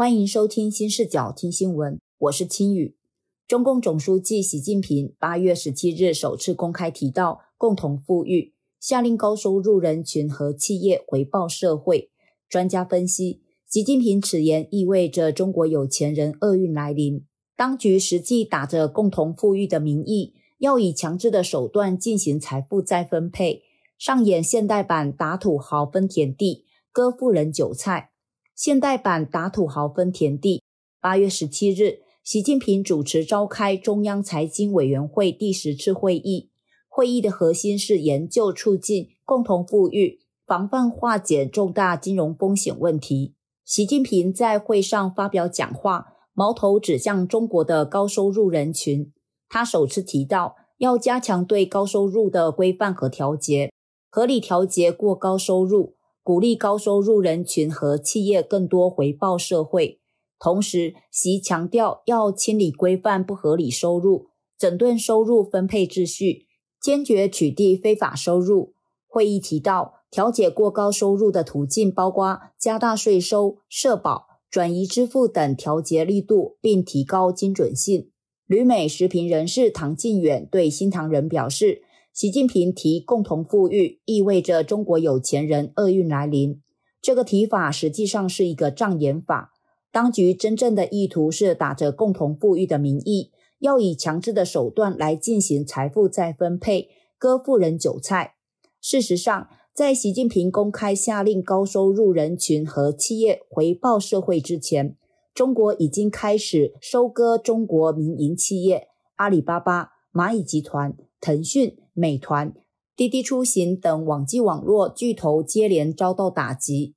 欢迎收听新视角听新闻，我是青宇。中共总书记习近平八月十七日首次公开提到“共同富裕”，下令高收入人群和企业回报社会。专家分析，习近平此言意味着中国有钱人厄运来临，当局实际打着“共同富裕”的名义，要以强制的手段进行财富再分配，上演现代版打土豪分田地、割富人韭菜。现代版打土豪分田地。八月十七日，习近平主持召开中央财经委员会第十次会议，会议的核心是研究促进共同富裕、防范化解重大金融风险问题。习近平在会上发表讲话，矛头指向中国的高收入人群。他首次提到要加强对高收入的规范和调节，合理调节过高收入。鼓励高收入人群和企业更多回报社会，同时，习强调要清理规范不合理收入，整顿收入分配秩序，坚决取缔非法收入。会议提到，调解过高收入的途径包括加大税收、社保、转移支付等调节力度，并提高精准性。旅美时评人士唐靖远对新唐人表示。习近平提共同富裕，意味着中国有钱人厄运来临。这个提法实际上是一个障眼法，当局真正的意图是打着共同富裕的名义，要以强制的手段来进行财富再分配，割富人韭菜。事实上，在习近平公开下令高收入人群和企业回报社会之前，中国已经开始收割中国民营企业，阿里巴巴、蚂蚁集团。腾讯、美团、滴滴出行等网际网络巨头接连遭到打击，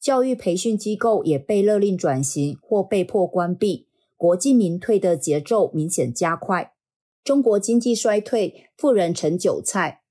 教育培训机构也被勒令转型或被迫关闭，国进民退的节奏明显加快。中国经济衰退，富人成韭菜。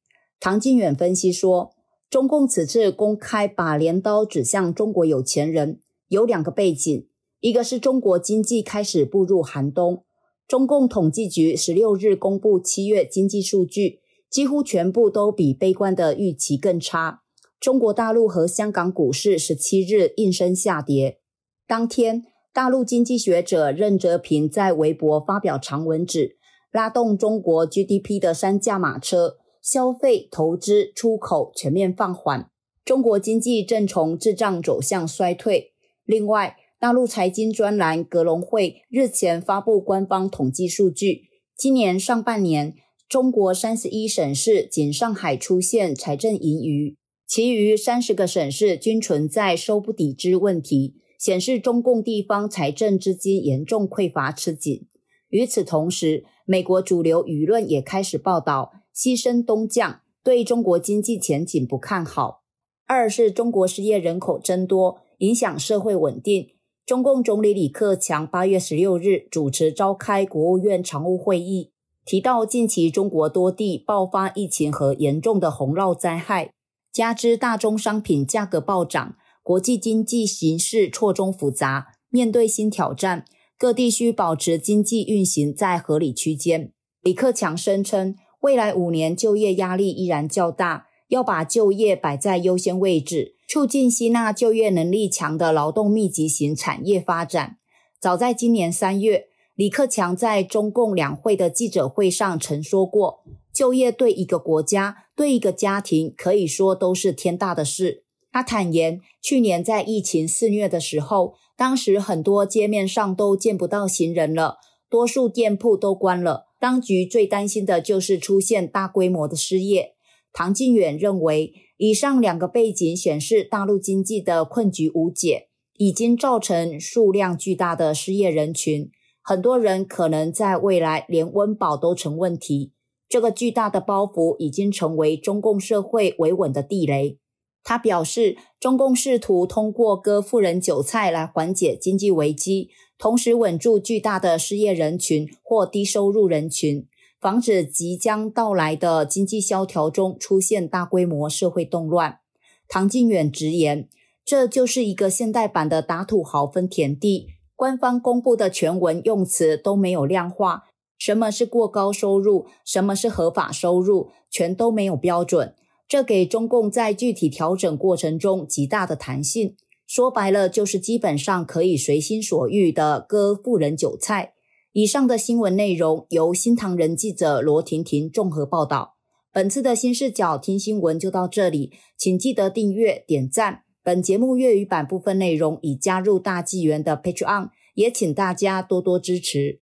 唐金远分析说，中共此次公开把镰刀指向中国有钱人，有两个背景：一个是中国经济开始步入寒冬。中共统计局十六日公布七月经济数据，几乎全部都比悲观的预期更差。中国大陆和香港股市十七日应声下跌。当天，大陆经济学者任泽平在微博发表长文，指拉动中国 GDP 的三驾马车——消费、投资、出口全面放缓，中国经济正从滞胀走向衰退。另外，大陆财经专栏格隆会日前发布官方统计数据，今年上半年，中国三十一省市仅上海出现财政盈余，其余三十个省市均存在收不抵支问题，显示中共地方财政资金严重匮乏吃紧。与此同时，美国主流舆论也开始报道牺牲东降，对中国经济前景不看好。二是中国失业人口增多，影响社会稳定。中共总理李克强八月十六日主持召开国务院常务会议，提到近期中国多地爆发疫情和严重的洪涝灾害，加之大宗商品价格暴涨，国际经济形势错综复杂。面对新挑战，各地需保持经济运行在合理区间。李克强声称，未来五年就业压力依然较大，要把就业摆在优先位置。促进吸纳就业能力强的劳动密集型产业发展。早在今年三月，李克强在中共两会的记者会上曾说过：“就业对一个国家、对一个家庭，可以说都是天大的事。”他坦言，去年在疫情肆虐的时候，当时很多街面上都见不到行人了，多数店铺都关了。当局最担心的就是出现大规模的失业。唐靖远认为。以上两个背景显示，大陆经济的困局无解，已经造成数量巨大的失业人群，很多人可能在未来连温饱都成问题。这个巨大的包袱已经成为中共社会维稳的地雷。他表示，中共试图通过割富人韭菜来缓解经济危机，同时稳住巨大的失业人群或低收入人群。防止即将到来的经济萧条中出现大规模社会动乱，唐晋远直言，这就是一个现代版的打土豪分田地。官方公布的全文用词都没有量化，什么是过高收入，什么是合法收入，全都没有标准。这给中共在具体调整过程中极大的弹性，说白了就是基本上可以随心所欲的割富人韭菜。以上的新闻内容由新唐人记者罗婷婷综合报道。本次的新视角听新闻就到这里，请记得订阅、点赞本节目粤语版部分内容已加入大纪元的 Patreon，也请大家多多支持。